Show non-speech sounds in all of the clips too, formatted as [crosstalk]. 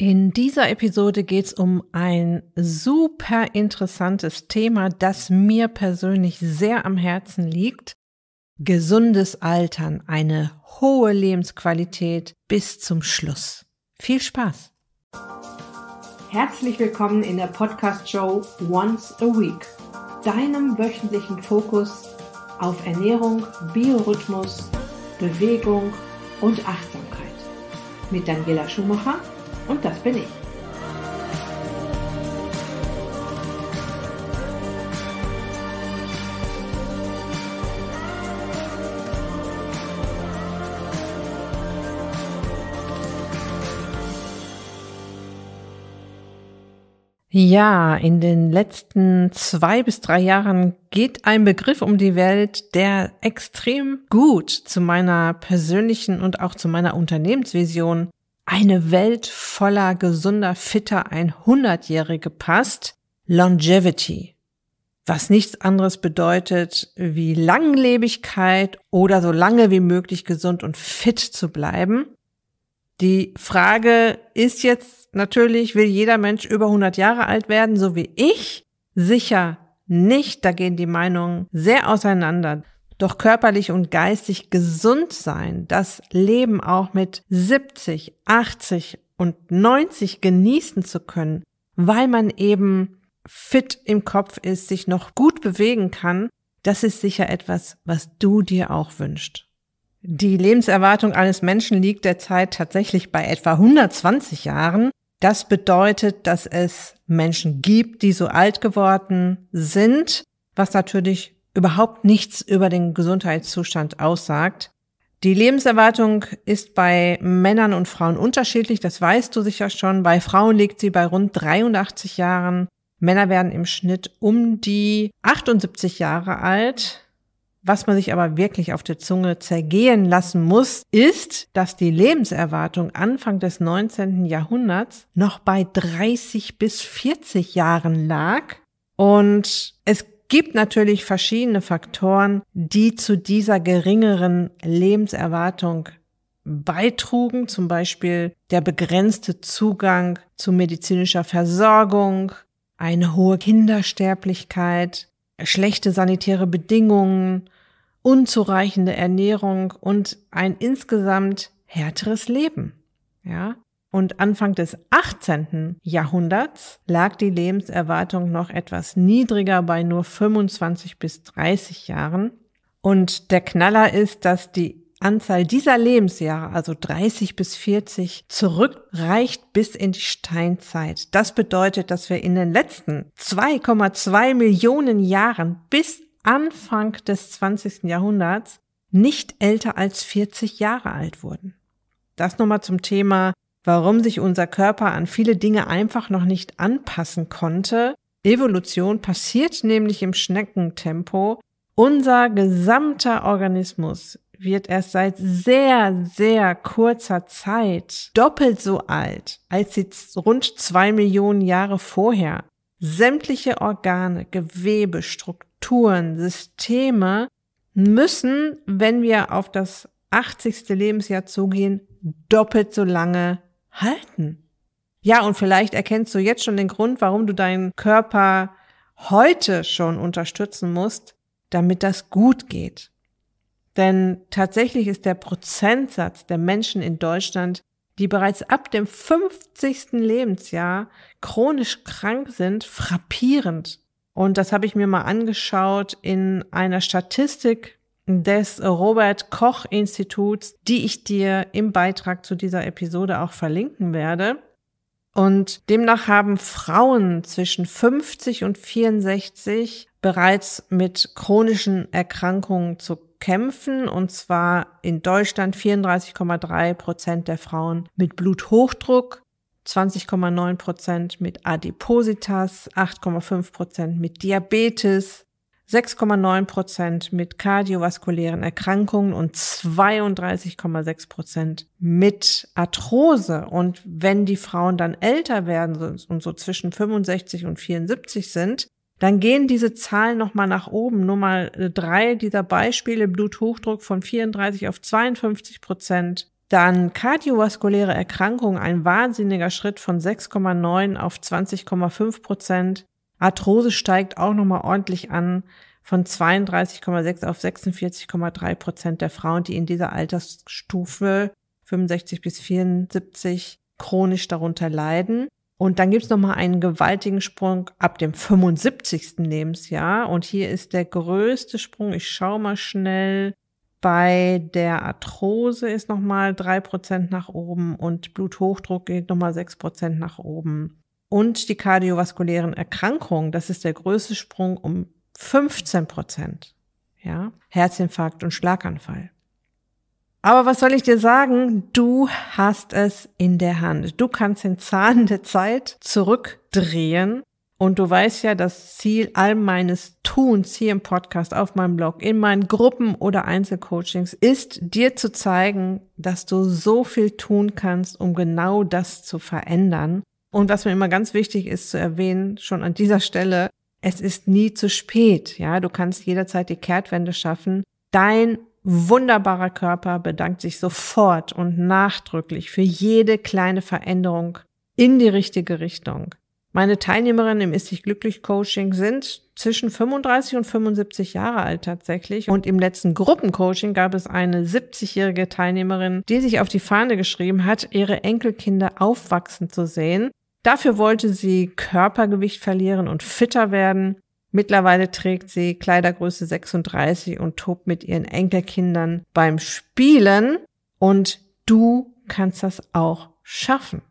In dieser Episode geht es um ein super interessantes Thema, das mir persönlich sehr am Herzen liegt. Gesundes Altern, eine hohe Lebensqualität bis zum Schluss. Viel Spaß! Herzlich willkommen in der Podcast-Show Once a Week, deinem wöchentlichen Fokus auf Ernährung, Biorhythmus, Bewegung und Achtsamkeit. Mit Daniela Schumacher und das bin ich. Ja, in den letzten zwei bis drei Jahren geht ein Begriff um die Welt, der extrem gut zu meiner persönlichen und auch zu meiner Unternehmensvision eine Welt voller gesunder, fitter 100-Jährige passt, Longevity, was nichts anderes bedeutet wie Langlebigkeit oder so lange wie möglich gesund und fit zu bleiben. Die Frage ist jetzt natürlich, will jeder Mensch über 100 Jahre alt werden, so wie ich? Sicher nicht, da gehen die Meinungen sehr auseinander. Doch körperlich und geistig gesund sein, das Leben auch mit 70, 80 und 90 genießen zu können, weil man eben fit im Kopf ist, sich noch gut bewegen kann, das ist sicher etwas, was du dir auch wünschst. Die Lebenserwartung eines Menschen liegt derzeit tatsächlich bei etwa 120 Jahren. Das bedeutet, dass es Menschen gibt, die so alt geworden sind, was natürlich überhaupt nichts über den Gesundheitszustand aussagt. Die Lebenserwartung ist bei Männern und Frauen unterschiedlich, das weißt du sicher schon. Bei Frauen liegt sie bei rund 83 Jahren. Männer werden im Schnitt um die 78 Jahre alt. Was man sich aber wirklich auf der Zunge zergehen lassen muss, ist, dass die Lebenserwartung Anfang des 19. Jahrhunderts noch bei 30 bis 40 Jahren lag. Und es gibt natürlich verschiedene Faktoren, die zu dieser geringeren Lebenserwartung beitrugen, zum Beispiel der begrenzte Zugang zu medizinischer Versorgung, eine hohe Kindersterblichkeit, schlechte sanitäre Bedingungen, unzureichende Ernährung und ein insgesamt härteres Leben. Ja, und Anfang des 18. Jahrhunderts lag die Lebenserwartung noch etwas niedriger bei nur 25 bis 30 Jahren. Und der Knaller ist, dass die Anzahl dieser Lebensjahre, also 30 bis 40, zurückreicht bis in die Steinzeit. Das bedeutet, dass wir in den letzten 2,2 Millionen Jahren bis Anfang des 20. Jahrhunderts nicht älter als 40 Jahre alt wurden. Das nochmal zum Thema warum sich unser Körper an viele Dinge einfach noch nicht anpassen konnte. Evolution passiert nämlich im Schneckentempo. Unser gesamter Organismus wird erst seit sehr, sehr kurzer Zeit doppelt so alt, als die rund zwei Millionen Jahre vorher. Sämtliche Organe, Gewebe, Strukturen, Systeme müssen, wenn wir auf das 80. Lebensjahr zugehen, doppelt so lange halten. Ja, und vielleicht erkennst du jetzt schon den Grund, warum du deinen Körper heute schon unterstützen musst, damit das gut geht. Denn tatsächlich ist der Prozentsatz der Menschen in Deutschland, die bereits ab dem 50. Lebensjahr chronisch krank sind, frappierend. Und das habe ich mir mal angeschaut in einer Statistik des Robert Koch Instituts, die ich dir im Beitrag zu dieser Episode auch verlinken werde. Und demnach haben Frauen zwischen 50 und 64 bereits mit chronischen Erkrankungen zu kämpfen, und zwar in Deutschland 34,3 Prozent der Frauen mit Bluthochdruck, 20,9 Prozent mit Adipositas, 8,5 Prozent mit Diabetes, 6,9 Prozent mit kardiovaskulären Erkrankungen und 32,6 Prozent mit Arthrose. Und wenn die Frauen dann älter werden und so zwischen 65 und 74 sind, dann gehen diese Zahlen nochmal nach oben. Nur mal äh, drei dieser Beispiele, Bluthochdruck von 34 auf 52 Prozent. Dann kardiovaskuläre Erkrankungen, ein wahnsinniger Schritt von 6,9 auf 20,5 Prozent. Arthrose steigt auch nochmal ordentlich an von 32,6 auf 46,3 Prozent der Frauen, die in dieser Altersstufe 65 bis 74 chronisch darunter leiden. Und dann gibt's es nochmal einen gewaltigen Sprung ab dem 75. Lebensjahr. Und hier ist der größte Sprung, ich schau mal schnell, bei der Arthrose ist nochmal drei Prozent nach oben und Bluthochdruck geht nochmal sechs Prozent nach oben und die kardiovaskulären Erkrankungen, das ist der größte Sprung um 15 Prozent. Ja, Herzinfarkt und Schlaganfall. Aber was soll ich dir sagen? Du hast es in der Hand. Du kannst den Zahn der Zeit zurückdrehen. Und du weißt ja, das Ziel all meines Tuns hier im Podcast, auf meinem Blog, in meinen Gruppen oder Einzelcoachings ist, dir zu zeigen, dass du so viel tun kannst, um genau das zu verändern und was mir immer ganz wichtig ist zu erwähnen, schon an dieser Stelle, es ist nie zu spät. Ja, du kannst jederzeit die Kehrtwende schaffen. Dein wunderbarer Körper bedankt sich sofort und nachdrücklich für jede kleine Veränderung in die richtige Richtung. Meine Teilnehmerinnen im Ist Dich Glücklich Coaching sind zwischen 35 und 75 Jahre alt tatsächlich. Und im letzten Gruppencoaching gab es eine 70-jährige Teilnehmerin, die sich auf die Fahne geschrieben hat, ihre Enkelkinder aufwachsen zu sehen. Dafür wollte sie Körpergewicht verlieren und fitter werden. Mittlerweile trägt sie Kleidergröße 36 und tobt mit ihren Enkelkindern beim Spielen. Und du kannst das auch schaffen.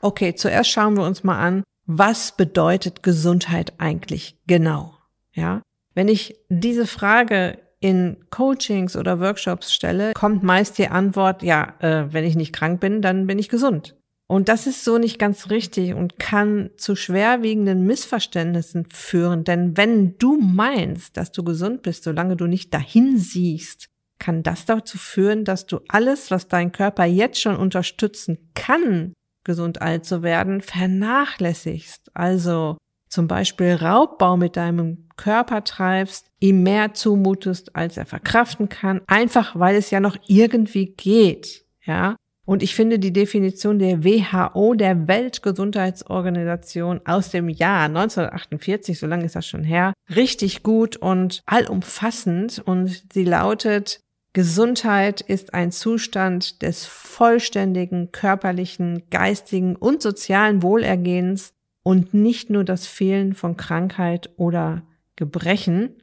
Okay, zuerst schauen wir uns mal an, was bedeutet Gesundheit eigentlich genau? Ja, wenn ich diese Frage in Coachings oder Workshops stelle, kommt meist die Antwort, ja, äh, wenn ich nicht krank bin, dann bin ich gesund. Und das ist so nicht ganz richtig und kann zu schwerwiegenden Missverständnissen führen. Denn wenn du meinst, dass du gesund bist, solange du nicht dahin siehst, kann das dazu führen, dass du alles, was dein Körper jetzt schon unterstützen kann, gesund alt zu werden, vernachlässigst. Also zum Beispiel Raubbau mit deinem Körper treibst, ihm mehr zumutest, als er verkraften kann, einfach weil es ja noch irgendwie geht. Ja, und ich finde die Definition der WHO, der Weltgesundheitsorganisation aus dem Jahr 1948, so lange ist das schon her, richtig gut und allumfassend. Und sie lautet, Gesundheit ist ein Zustand des vollständigen körperlichen, geistigen und sozialen Wohlergehens und nicht nur das Fehlen von Krankheit oder Gebrechen.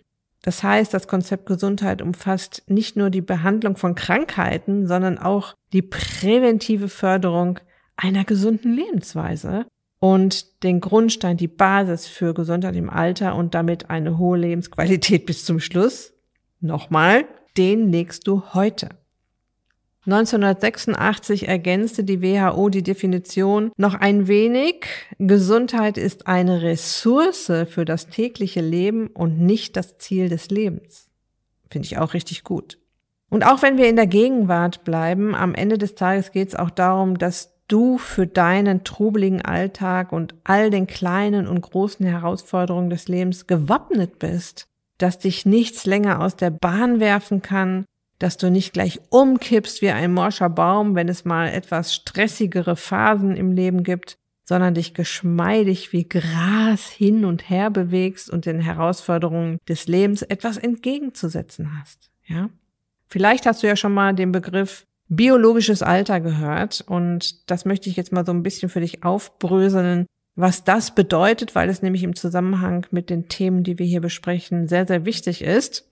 Das heißt, das Konzept Gesundheit umfasst nicht nur die Behandlung von Krankheiten, sondern auch die präventive Förderung einer gesunden Lebensweise und den Grundstein, die Basis für Gesundheit im Alter und damit eine hohe Lebensqualität bis zum Schluss. Nochmal, den legst du heute. 1986 ergänzte die WHO die Definition noch ein wenig. Gesundheit ist eine Ressource für das tägliche Leben und nicht das Ziel des Lebens. Finde ich auch richtig gut. Und auch wenn wir in der Gegenwart bleiben, am Ende des Tages geht es auch darum, dass du für deinen trubeligen Alltag und all den kleinen und großen Herausforderungen des Lebens gewappnet bist, dass dich nichts länger aus der Bahn werfen kann dass du nicht gleich umkippst wie ein morscher Baum, wenn es mal etwas stressigere Phasen im Leben gibt, sondern dich geschmeidig wie Gras hin und her bewegst und den Herausforderungen des Lebens etwas entgegenzusetzen hast. Ja? Vielleicht hast du ja schon mal den Begriff biologisches Alter gehört und das möchte ich jetzt mal so ein bisschen für dich aufbröseln, was das bedeutet, weil es nämlich im Zusammenhang mit den Themen, die wir hier besprechen, sehr, sehr wichtig ist.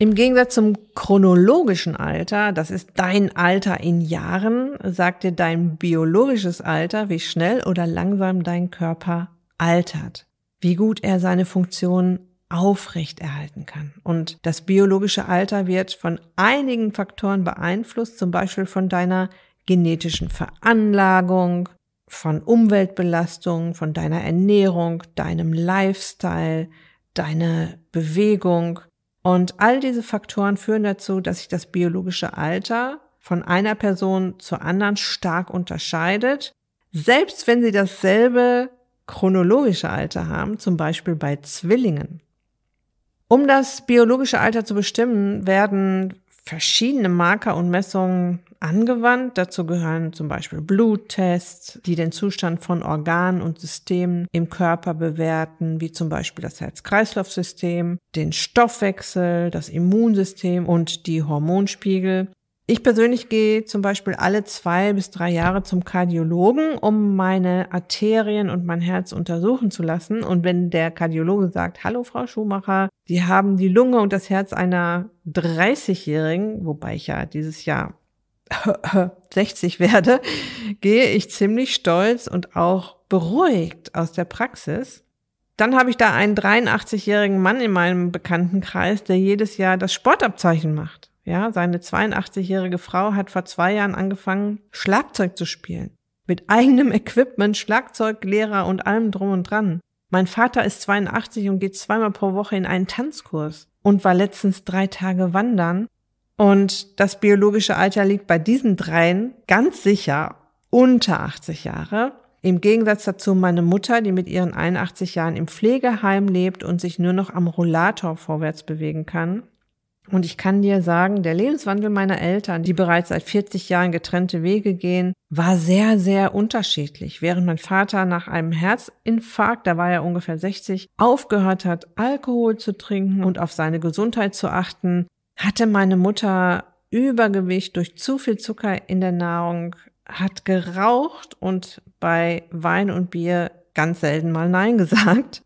Im Gegensatz zum chronologischen Alter, das ist dein Alter in Jahren, sagt dir dein biologisches Alter, wie schnell oder langsam dein Körper altert, wie gut er seine Funktionen aufrechterhalten kann. Und das biologische Alter wird von einigen Faktoren beeinflusst, zum Beispiel von deiner genetischen Veranlagung, von Umweltbelastung, von deiner Ernährung, deinem Lifestyle, deine Bewegung, und all diese Faktoren führen dazu, dass sich das biologische Alter von einer Person zur anderen stark unterscheidet, selbst wenn sie dasselbe chronologische Alter haben, zum Beispiel bei Zwillingen. Um das biologische Alter zu bestimmen, werden verschiedene Marker und Messungen angewandt. Dazu gehören zum Beispiel Bluttests, die den Zustand von Organen und Systemen im Körper bewerten, wie zum Beispiel das Herz-Kreislauf-System, den Stoffwechsel, das Immunsystem und die Hormonspiegel. Ich persönlich gehe zum Beispiel alle zwei bis drei Jahre zum Kardiologen, um meine Arterien und mein Herz untersuchen zu lassen. Und wenn der Kardiologe sagt, hallo Frau Schumacher, die haben die Lunge und das Herz einer 30-Jährigen, wobei ich ja dieses Jahr 60 [laughs] werde, gehe ich ziemlich stolz und auch beruhigt aus der Praxis. Dann habe ich da einen 83-jährigen Mann in meinem Bekanntenkreis, der jedes Jahr das Sportabzeichen macht. Ja, seine 82-jährige Frau hat vor zwei Jahren angefangen, Schlagzeug zu spielen. Mit eigenem Equipment, Schlagzeug, Lehrer und allem drum und dran. Mein Vater ist 82 und geht zweimal pro Woche in einen Tanzkurs und war letztens drei Tage wandern. Und das biologische Alter liegt bei diesen dreien ganz sicher unter 80 Jahre. Im Gegensatz dazu meine Mutter, die mit ihren 81 Jahren im Pflegeheim lebt und sich nur noch am Rollator vorwärts bewegen kann. Und ich kann dir sagen, der Lebenswandel meiner Eltern, die bereits seit 40 Jahren getrennte Wege gehen, war sehr, sehr unterschiedlich. Während mein Vater nach einem Herzinfarkt, da war er ungefähr 60, aufgehört hat, Alkohol zu trinken und auf seine Gesundheit zu achten, hatte meine Mutter Übergewicht durch zu viel Zucker in der Nahrung, hat geraucht und bei Wein und Bier ganz selten mal Nein [laughs] gesagt.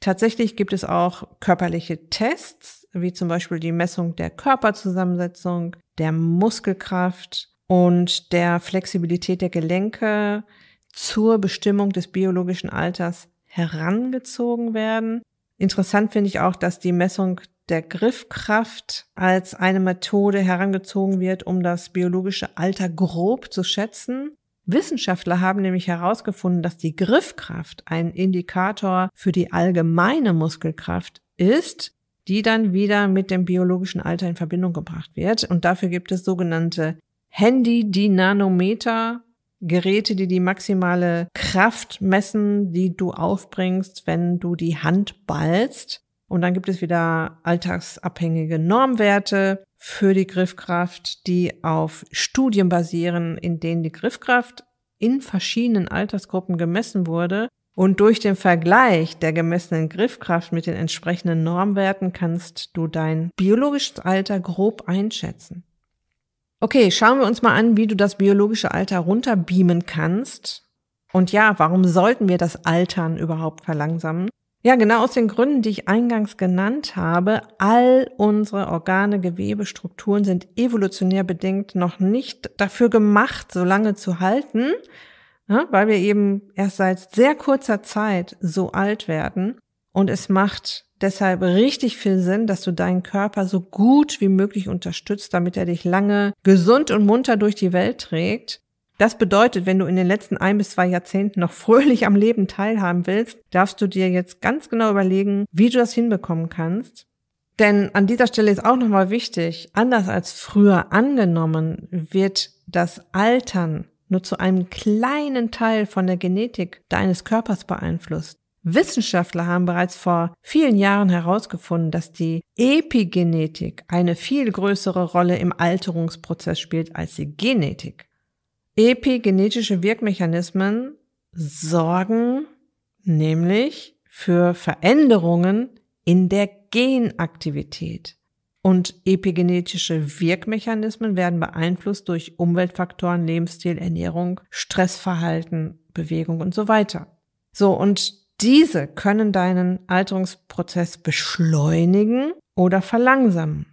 Tatsächlich gibt es auch körperliche Tests, wie zum Beispiel die Messung der Körperzusammensetzung, der Muskelkraft und der Flexibilität der Gelenke zur Bestimmung des biologischen Alters herangezogen werden. Interessant finde ich auch, dass die Messung der Griffkraft als eine Methode herangezogen wird, um das biologische Alter grob zu schätzen. Wissenschaftler haben nämlich herausgefunden, dass die Griffkraft ein Indikator für die allgemeine Muskelkraft ist, die dann wieder mit dem biologischen Alter in Verbindung gebracht wird. Und dafür gibt es sogenannte Handy-Dynanometer, Geräte, die die maximale Kraft messen, die du aufbringst, wenn du die Hand ballst. Und dann gibt es wieder alltagsabhängige Normwerte für die Griffkraft, die auf Studien basieren, in denen die Griffkraft in verschiedenen Altersgruppen gemessen wurde und durch den Vergleich der gemessenen Griffkraft mit den entsprechenden Normwerten kannst du dein biologisches Alter grob einschätzen. Okay, schauen wir uns mal an, wie du das biologische Alter runterbeamen kannst. Und ja, warum sollten wir das Altern überhaupt verlangsamen? Ja, genau aus den Gründen, die ich eingangs genannt habe. All unsere Organe, Gewebestrukturen sind evolutionär bedingt noch nicht dafür gemacht, so lange zu halten, ja, ne, weil wir eben erst seit sehr kurzer Zeit so alt werden. Und es macht deshalb richtig viel Sinn, dass du deinen Körper so gut wie möglich unterstützt, damit er dich lange gesund und munter durch die Welt trägt. Das bedeutet, wenn du in den letzten ein bis zwei Jahrzehnten noch [laughs] fröhlich am Leben teilhaben willst, darfst du dir jetzt ganz genau überlegen, wie du das hinbekommen kannst. Denn an dieser Stelle ist auch nochmal wichtig, anders als früher angenommen, wird das Altern nur zu einem kleinen Teil von der Genetik deines Körpers beeinflusst. Wissenschaftler haben bereits vor vielen Jahren herausgefunden, dass die Epigenetik eine viel größere Rolle im Alterungsprozess spielt als die Genetik. Epigenetische Wirkmechanismen sorgen nämlich für Veränderungen in der Genaktivität und epigenetische Wirkmechanismen werden beeinflusst durch Umweltfaktoren, Lebensstil, Ernährung, Stressverhalten, Bewegung und so weiter. So, und diese können deinen Alterungsprozess beschleunigen oder verlangsamen.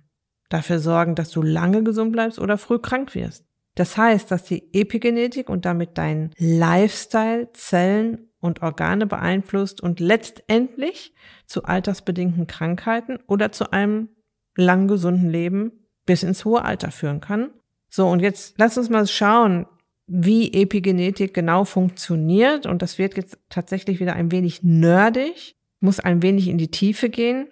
Dafür sorgen, dass du lange gesund bleibst oder früh krank wirst. Das heißt, dass die Epigenetik und damit dein Lifestyle, Zellen und Organe beeinflusst und letztendlich zu altersbedingten Krankheiten oder zu einem lang gesunden Leben bis ins hohe Alter führen kann. So, und jetzt lass uns mal schauen, wie Epigenetik genau funktioniert. Und das wird jetzt tatsächlich wieder ein wenig nerdig, muss ein wenig in die Tiefe gehen.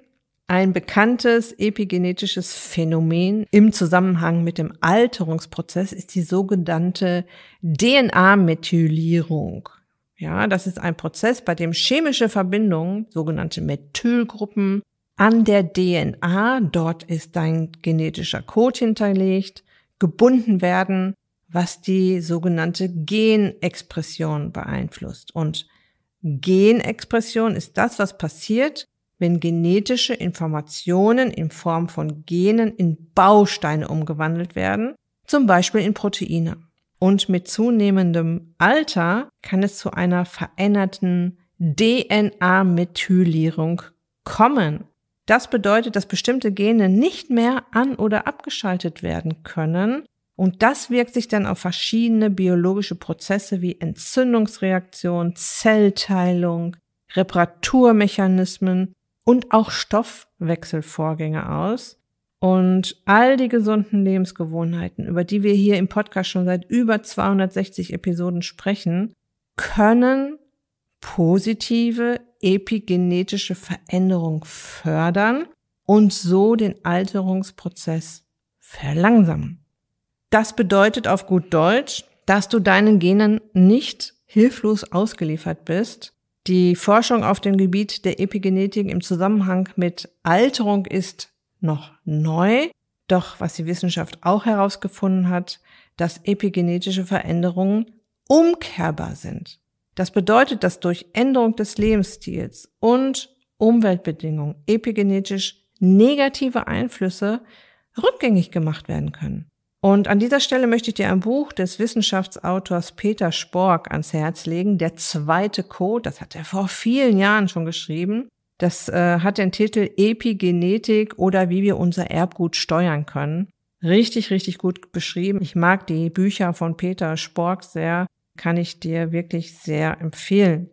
Ein bekanntes epigenetisches Phänomen im Zusammenhang mit dem Alterungsprozess ist die sogenannte DNA-Methylierung. Ja, das ist ein Prozess, bei dem chemische Verbindungen, sogenannte Methylgruppen, an der DNA, dort ist dein genetischer Code hinterlegt, gebunden werden, was die sogenannte Genexpression beeinflusst. Und Genexpression ist das, was passiert, wenn genetische Informationen in Form von Genen in Bausteine umgewandelt werden, zum Beispiel in Proteine. Und mit zunehmendem Alter kann es zu einer veränderten DNA-Methylierung kommen. Das bedeutet, dass bestimmte Gene nicht mehr an oder abgeschaltet werden können. Und das wirkt sich dann auf verschiedene biologische Prozesse wie Entzündungsreaktion, Zellteilung, Reparaturmechanismen und auch Stoffwechselvorgänge aus. Und all die gesunden Lebensgewohnheiten, über die wir hier im Podcast schon seit über 260 Episoden sprechen, können positive epigenetische Veränderung fördern und so den Alterungsprozess verlangsamen. Das bedeutet auf gut Deutsch, dass du deinen Genen nicht hilflos ausgeliefert bist. Die Forschung auf dem Gebiet der Epigenetik im Zusammenhang mit Alterung ist noch neu. Doch was die Wissenschaft auch herausgefunden hat, dass epigenetische Veränderungen umkehrbar sind. Das bedeutet, dass durch Änderung des Lebensstils und Umweltbedingungen epigenetisch negative Einflüsse rückgängig gemacht werden können. Und an dieser Stelle möchte ich dir ein Buch des Wissenschaftsautors Peter Spork ans Herz legen. Der zweite Code, das hat er vor vielen Jahren schon geschrieben. Das äh, hat den Titel Epigenetik oder wie wir unser Erbgut steuern können. Richtig, richtig gut beschrieben. Ich mag die Bücher von Peter Spork sehr kann ich dir wirklich sehr empfehlen.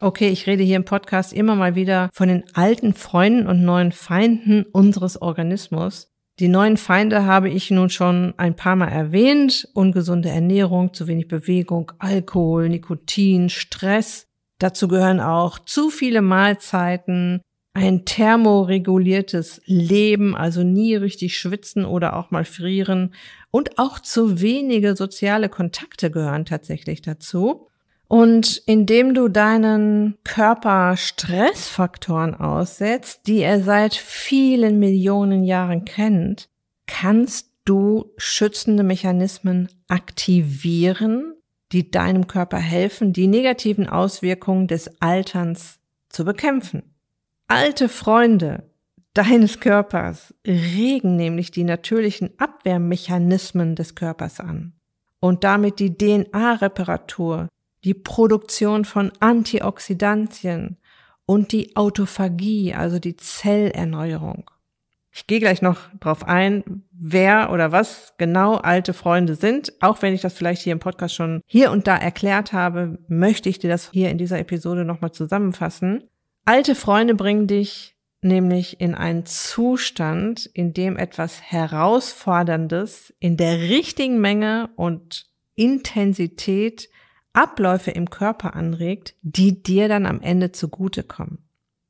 Okay, ich rede hier im Podcast immer mal wieder von den alten Freunden und neuen Feinden unseres Organismus. Die neuen Feinde habe ich nun schon ein paar Mal erwähnt. Ungesunde Ernährung, zu wenig Bewegung, Alkohol, Nikotin, Stress. Dazu gehören auch zu viele Mahlzeiten, ein thermoreguliertes Leben, also nie richtig schwitzen oder auch mal frieren. Und auch zu wenige soziale Kontakte gehören tatsächlich dazu. Und indem du deinen Körper Stressfaktoren aussetzt, die er seit vielen Millionen Jahren kennt, kannst du schützende Mechanismen aktivieren, die deinem Körper helfen, die negativen Auswirkungen des Alterns zu bekämpfen. Alte Freunde deines Körpers regen nämlich die natürlichen Abwehrmechanismen des Körpers an und damit die DNA-Reparatur, die Produktion von Antioxidantien und die Autophagie, also die Zellerneuerung. Ich gehe gleich noch drauf ein, wer oder was genau alte Freunde sind. Auch wenn ich das vielleicht hier im Podcast schon hier und da erklärt habe, möchte ich dir das hier in dieser Episode nochmal zusammenfassen. Alte Freunde bringen dich nämlich in einen Zustand, in dem etwas Herausforderndes in der richtigen Menge und Intensität Abläufe im Körper anregt, die dir dann am Ende zugutekommen.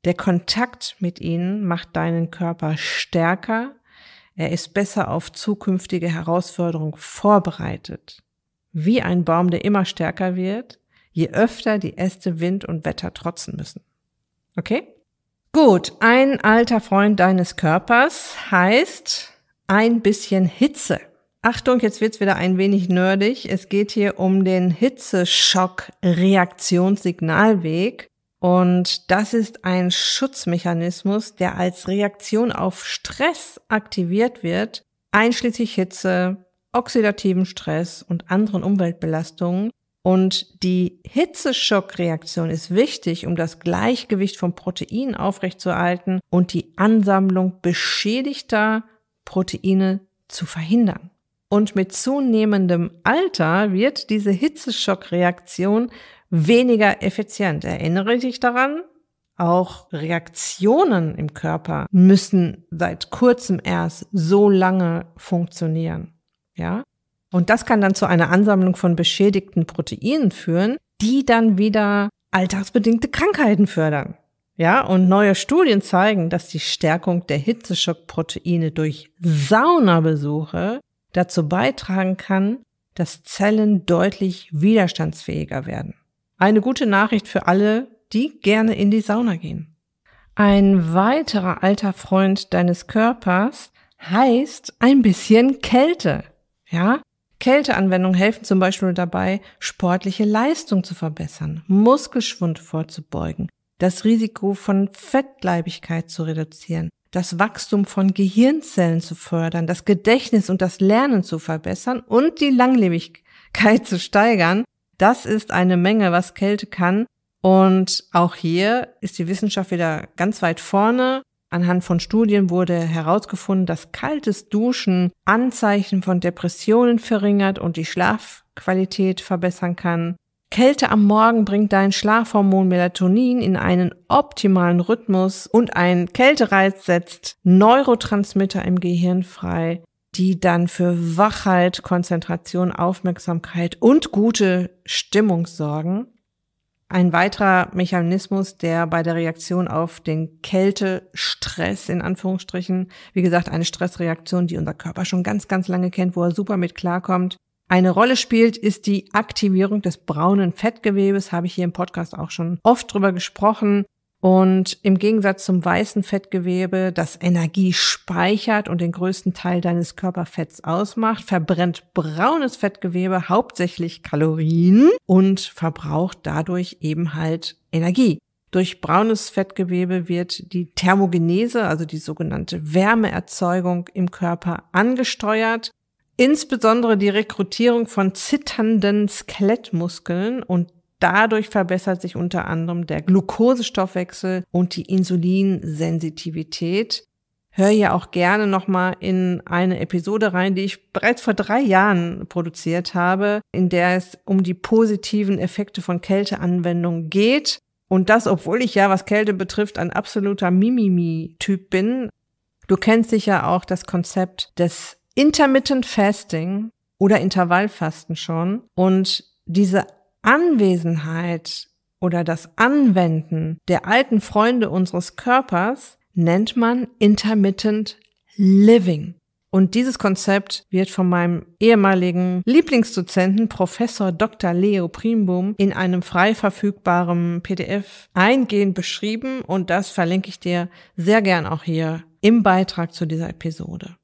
Der Kontakt mit ihnen macht deinen Körper stärker, er ist besser auf zukünftige Herausforderungen vorbereitet. Wie ein Baum, der immer stärker wird, je öfter die Äste Wind und Wetter trotzen müssen. Okay? Gut, ein alter Freund deines Körpers heißt ein bisschen Hitze. Achtung, jetzt wird's wieder ein wenig nerdig. Es geht hier um den Hitzeschock-Reaktionssignalweg. Und das ist ein Schutzmechanismus, der als Reaktion auf Stress aktiviert wird, einschließlich Hitze, oxidativen Stress und anderen Umweltbelastungen und die Hitzeschockreaktion ist wichtig, um das Gleichgewicht von Proteinen aufrechtzuerhalten und die Ansammlung beschädigter Proteine zu verhindern. Und mit zunehmendem Alter wird diese Hitzeschockreaktion weniger effizient. Erinnere dich daran, auch Reaktionen im Körper müssen seit kurzem erst so lange funktionieren. Ja? Und das kann dann zu einer Ansammlung von beschädigten Proteinen führen, die dann wieder alltagsbedingte Krankheiten fördern. Ja, und neue Studien zeigen, dass die Stärkung der Hitzeschockproteine durch Saunabesuche dazu beitragen kann, dass Zellen deutlich widerstandsfähiger werden. Eine gute Nachricht für alle, die gerne in die Sauna gehen. Ein weiterer alter Freund deines Körpers heißt ein bisschen Kälte. Ja, Kälteanwendungen helfen zum Beispiel dabei, sportliche Leistung zu verbessern, Muskelschwund vorzubeugen, das Risiko von Fettleibigkeit zu reduzieren, das Wachstum von Gehirnzellen zu fördern, das Gedächtnis und das Lernen zu verbessern und die Langlebigkeit zu steigern. Das ist eine Menge, was Kälte kann. Und auch hier ist die Wissenschaft wieder ganz weit vorne. Anhand von Studien wurde herausgefunden, dass kaltes Duschen Anzeichen von Depressionen verringert und die Schlafqualität verbessern kann. Kälte am Morgen bringt dein Schlafhormon Melatonin in einen optimalen Rhythmus und ein Kältereiz setzt Neurotransmitter im Gehirn frei, die dann für Wachheit, Konzentration, Aufmerksamkeit und gute Stimmung sorgen. Ein weiterer Mechanismus, der bei der Reaktion auf den Kältestress in Anführungsstrichen, wie gesagt, eine Stressreaktion, die unser Körper schon ganz, ganz lange kennt, wo er super mit klarkommt, eine Rolle spielt, ist die Aktivierung des braunen Fettgewebes. Habe ich hier im Podcast auch schon oft drüber gesprochen. Und im Gegensatz zum weißen Fettgewebe, das Energie speichert und den größten Teil deines Körperfetts ausmacht, verbrennt braunes Fettgewebe hauptsächlich Kalorien und verbraucht dadurch eben halt Energie. Durch braunes Fettgewebe wird die Thermogenese, also die sogenannte Wärmeerzeugung im Körper angesteuert. Insbesondere die Rekrutierung von zitternden Skelettmuskeln und Dadurch verbessert sich unter anderem der Glukosestoffwechsel und die Insulinsensitivität. Hör ja auch gerne nochmal in eine Episode rein, die ich bereits vor drei Jahren produziert habe, in der es um die positiven Effekte von Kälteanwendungen geht. Und das, obwohl ich ja, was Kälte betrifft, ein absoluter Mimimi-Typ bin. Du kennst sicher auch das Konzept des Intermittent Fasting oder Intervallfasten schon. Und diese Anwesenheit oder das Anwenden der alten Freunde unseres Körpers nennt man intermittent living. Und dieses Konzept wird von meinem ehemaligen Lieblingsdozenten Professor Dr. Leo Primboom in einem frei verfügbaren PDF eingehend beschrieben und das verlinke ich dir sehr gern auch hier im Beitrag zu dieser Episode.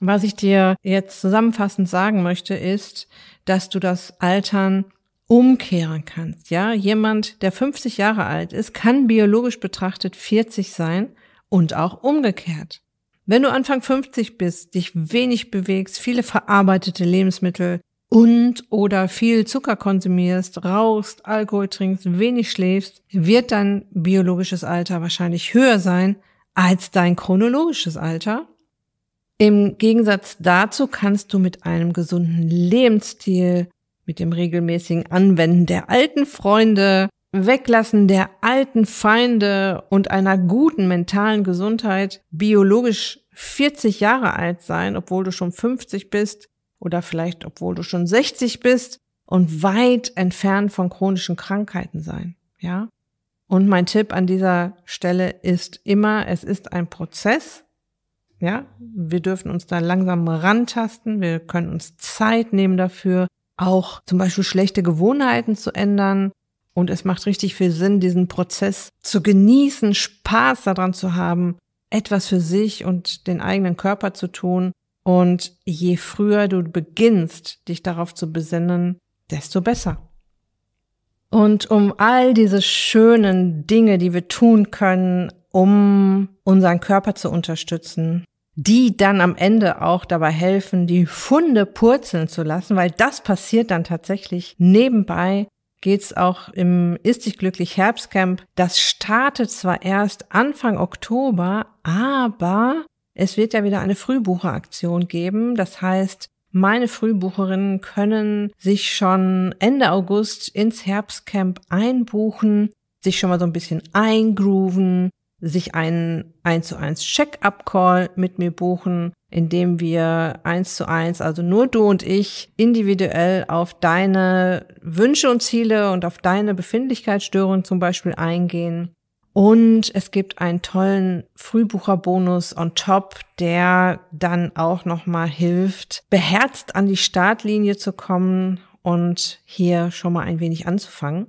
Was ich dir jetzt zusammenfassend sagen möchte, ist, dass du das Altern umkehren kannst. Ja, jemand, der 50 Jahre alt ist, kann biologisch betrachtet 40 sein und auch umgekehrt. Wenn du Anfang 50 bist, dich wenig bewegst, viele verarbeitete Lebensmittel und oder viel Zucker konsumierst, rauchst, Alkohol trinkst, wenig schläfst, wird dein biologisches Alter wahrscheinlich höher sein als dein chronologisches Alter. Im Gegensatz dazu kannst du mit einem gesunden Lebensstil, mit dem regelmäßigen Anwenden der alten Freunde, Weglassen der alten Feinde und einer guten mentalen Gesundheit biologisch 40 Jahre alt sein, obwohl du schon 50 bist oder vielleicht obwohl du schon 60 bist und weit entfernt von chronischen Krankheiten sein, ja? Und mein Tipp an dieser Stelle ist immer, es ist ein Prozess. Ja, wir dürfen uns da langsam rantasten, wir können uns Zeit nehmen dafür, auch zum Beispiel schlechte Gewohnheiten zu ändern. Und es macht richtig viel Sinn, diesen Prozess zu genießen, Spaß daran zu haben, etwas für sich und den eigenen Körper zu tun. Und je früher du beginnst, dich darauf zu besinnen, desto besser. Und um all diese schönen Dinge, die wir tun können, um unseren Körper zu unterstützen, die dann am Ende auch dabei helfen, die Funde purzeln zu lassen, weil das passiert dann tatsächlich nebenbei geht's auch im Ist dich glücklich Herbstcamp. Das startet zwar erst Anfang Oktober, aber es wird ja wieder eine Frühbucheraktion geben. Das heißt, meine Frühbucherinnen können sich schon Ende August ins Herbstcamp einbuchen, sich schon mal so ein bisschen eingrooven, sich einen 1 zu 1 Check-up-Call mit mir buchen, in dem wir 1 zu 1, also nur du und ich, individuell auf deine Wünsche und Ziele und auf deine Befindlichkeitsstörung zum Beispiel eingehen. Und es gibt einen tollen Frühbucherbonus on top, der dann auch nochmal hilft, beherzt an die Startlinie zu kommen und hier schon mal ein wenig anzufangen.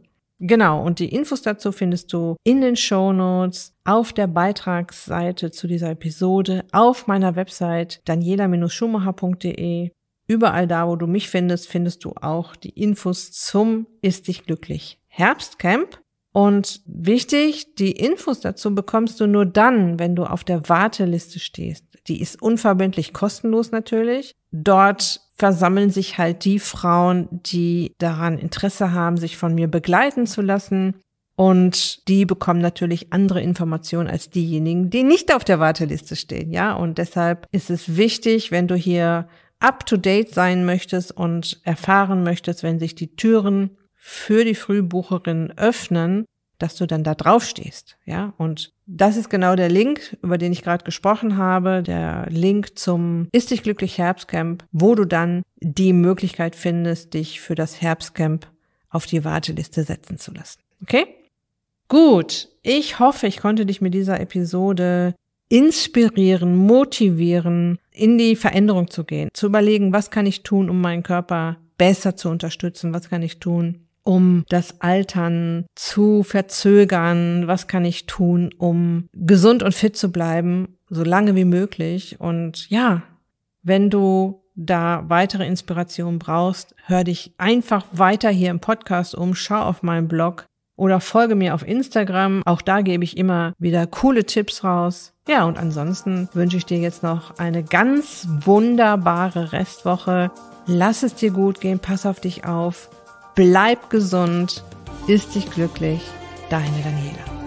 Genau, und die Infos dazu findest du in den Show Notes, auf der Beitragsseite zu dieser Episode, auf meiner Website daniela-schumacher.de. Überall da, wo du mich findest, findest du auch die Infos zum Ist dich glücklich Herbstcamp. Und wichtig, die Infos dazu bekommst du nur dann, wenn du auf der Warteliste stehst. Die ist unverbindlich kostenlos natürlich. Dort versammeln sich halt die Frauen, die daran Interesse haben, sich von mir begleiten zu lassen. Und die bekommen natürlich andere Informationen als diejenigen, die nicht auf der Warteliste stehen, ja. Und deshalb ist es wichtig, wenn du hier up to date sein möchtest und erfahren möchtest, wenn sich die Türen für die Frühbucherin öffnen, dass du dann da drauf stehst, ja? Und das ist genau der Link, über den ich gerade gesprochen habe, der Link zum Ist dich glücklich Herbstcamp, wo du dann die Möglichkeit findest, dich für das Herbstcamp auf die Warteliste setzen zu lassen. Okay? Gut, ich hoffe, ich konnte dich mit dieser Episode inspirieren, motivieren, in die Veränderung zu gehen, zu überlegen, was kann ich tun, um meinen Körper besser zu unterstützen, was kann ich tun, um das Altern zu verzögern? Was kann ich tun, um gesund und fit zu bleiben, so lange wie möglich? Und ja, wenn du da weitere Inspiration brauchst, hör dich einfach weiter hier im Podcast um, schau auf meinen Blog oder folge mir auf Instagram. Auch da gebe ich immer wieder coole Tipps raus. Ja, und ansonsten wünsche ich dir jetzt noch eine ganz wunderbare Restwoche. Lass es dir gut gehen, pass auf dich auf Bleib gesund, ist dich glücklich, deine Daniela.